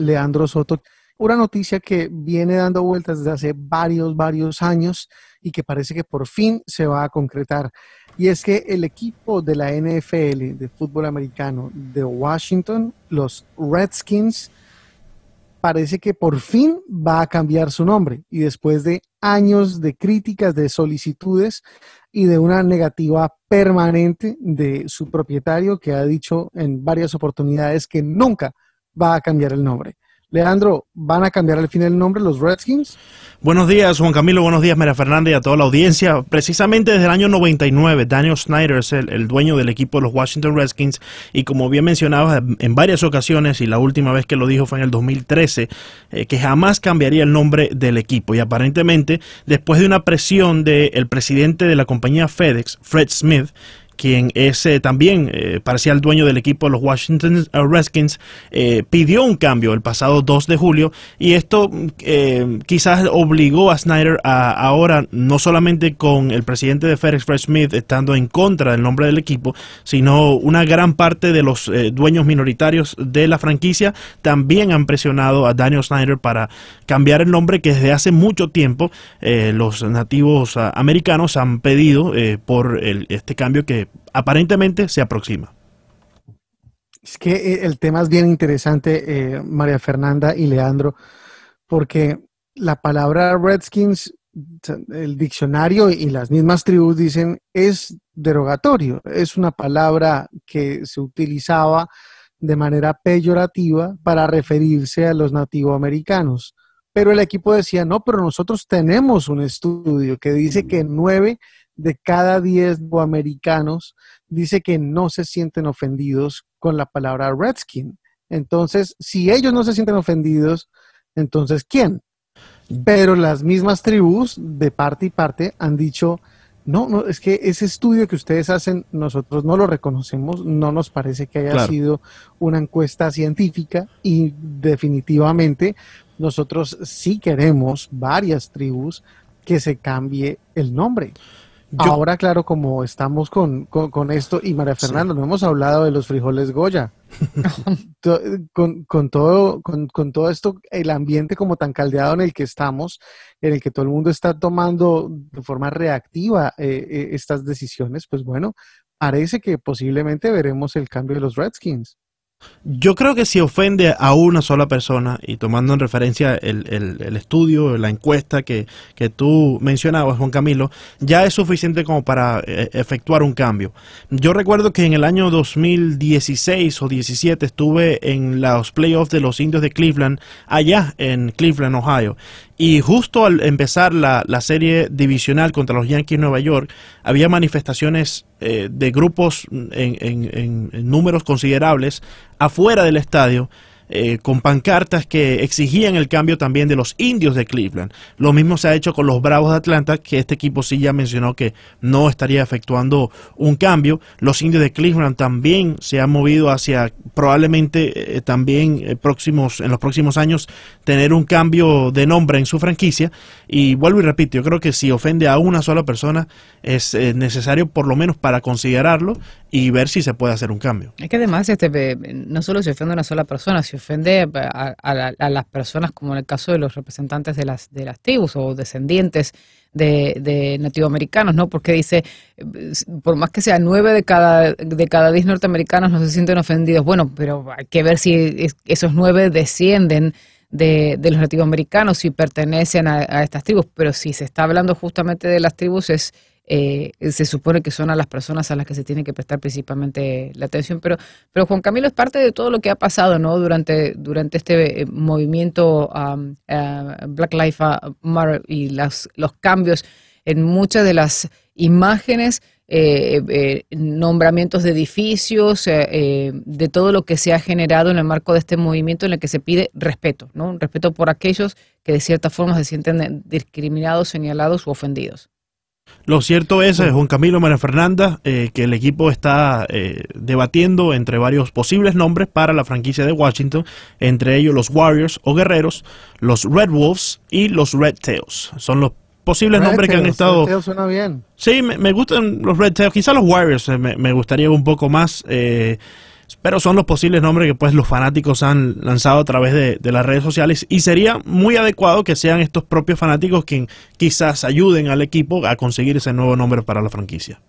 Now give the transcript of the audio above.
Leandro Soto. Una noticia que viene dando vueltas desde hace varios, varios años y que parece que por fin se va a concretar. Y es que el equipo de la NFL de fútbol americano de Washington, los Redskins, parece que por fin va a cambiar su nombre. Y después de años de críticas, de solicitudes y de una negativa permanente de su propietario que ha dicho en varias oportunidades que nunca va a cambiar el nombre. Leandro, ¿van a cambiar al final el nombre los Redskins? Buenos días, Juan Camilo, buenos días, María Fernández y a toda la audiencia. Precisamente desde el año 99, Daniel Snyder es el, dueño del equipo de los Washington Redskins y como bien mencionaba en varias ocasiones y la última vez que lo dijo fue en el 2013, eh, que jamás cambiaría el nombre del equipo. Y aparentemente, después de una presión del presidente de la compañía FedEx, Fred Smith, quien es eh, también eh, parecía el dueño del equipo de los Washington eh, Redskins, pidió un cambio el pasado 2 de julio y esto quizás obligó a Snyder a ahora no solamente con el presidente de FedEx Fred Smith estando en contra del nombre del equipo, sino una gran parte de los dueños minoritarios de la franquicia también han presionado a Daniel Snyder para cambiar el nombre que desde hace mucho tiempo los nativos ah, americanos han pedido por este cambio que aparentemente se aproxima. Es que eh, el tema es bien interesante, eh, María Fernanda y Leandro, porque la palabra Redskins, el diccionario y las mismas tribus dicen es derogatorio, es una palabra que se utilizaba de manera peyorativa para referirse a los nativoamericanos. americanos pero el equipo decía, no, pero nosotros tenemos un estudio que dice que mm. nueve de cada diez americanos dice que no se sienten ofendidos con la palabra redskin. Entonces, si ellos no se sienten ofendidos, entonces ¿quién? Mm. Pero las mismas tribus, de parte y parte, han dicho, no, no, es que ese estudio que ustedes hacen, nosotros no lo reconocemos, no nos parece que haya sido una encuesta científica y definitivamente nosotros sí queremos varias tribus que se cambie el nombre. Ahora, claro, como estamos con, esto, y María Fernanda, no hemos hablado de los frijoles Goya. con, todo, con, todo esto, el ambiente como tan caldeado en el que estamos, en el que todo el mundo está tomando de forma reactiva eh, eh, estas decisiones, pues bueno, parece que posiblemente veremos el cambio de los Redskins. Yo creo que si ofende a una sola persona, y tomando en referencia el, estudio, la encuesta que, que, tú mencionabas, Juan Camilo, ya es suficiente como para eh, efectuar un cambio. Yo recuerdo que en el año 2016 o 17 estuve en los playoffs de los indios de Cleveland, allá en Cleveland, Ohio. Y justo al empezar la, serie divisional contra los Yankees de Nueva York, había manifestaciones eh, de grupos en, en números considerables afuera del estadio eh, con pancartas que exigían el cambio también de los indios de Cleveland. Lo mismo se ha hecho con los Bravos de Atlanta, que este equipo sí ya mencionó que no estaría efectuando un cambio. Los indios de Cleveland también se han movido hacia probablemente eh, también eh, próximos, en los próximos años tener un cambio de nombre en su franquicia. Y vuelvo y repito, yo creo que si ofende a una sola persona es necesario por lo menos para considerarlo y ver si se puede hacer un cambio. Es que además este, no solo se ofende a una sola persona, ofende eh, a, las personas, como en el caso de los representantes de las, de las tribus o descendientes de, de americanos ¿no? Porque dice, eh, por más que sea nueve de cada, de cada diez norteamericanos no se sienten ofendidos. Bueno, pero hay que ver si esos nueve descienden de, de los americanos si pertenecen a, estas tribus, pero si se está hablando justamente de las tribus eh, se supone que son a las personas a las que se tiene que prestar principalmente la atención, pero, pero Juan Camilo es parte de todo lo que ha pasado ¿no? durante, durante este eh, movimiento um, eh, Black Lives Matter y los cambios en muchas de las imágenes eh, eh, nombramientos de edificios, eh, de todo lo que se ha generado en el marco de este movimiento en el que se pide respeto, ¿no? respeto por aquellos que de cierta forma se sienten discriminados, señalados u ofendidos. Lo cierto es, Juan Camilo María Fernanda, que el equipo está debatiendo entre varios posibles nombres para la franquicia de Washington, entre ellos los Warriors o Guerreros, los Red Wolves y los Red Tails. Son los posibles nombres que han estado. Sí, me, gustan los Red Tails. Quizás los Warriors eh, me, gustaría un poco más. Eh, pero son los posibles nombres que pues los fanáticos han lanzado a través de, de, las redes sociales y sería muy adecuado que sean estos propios fanáticos quien quizás ayuden al equipo a conseguir ese nuevo nombre para la franquicia.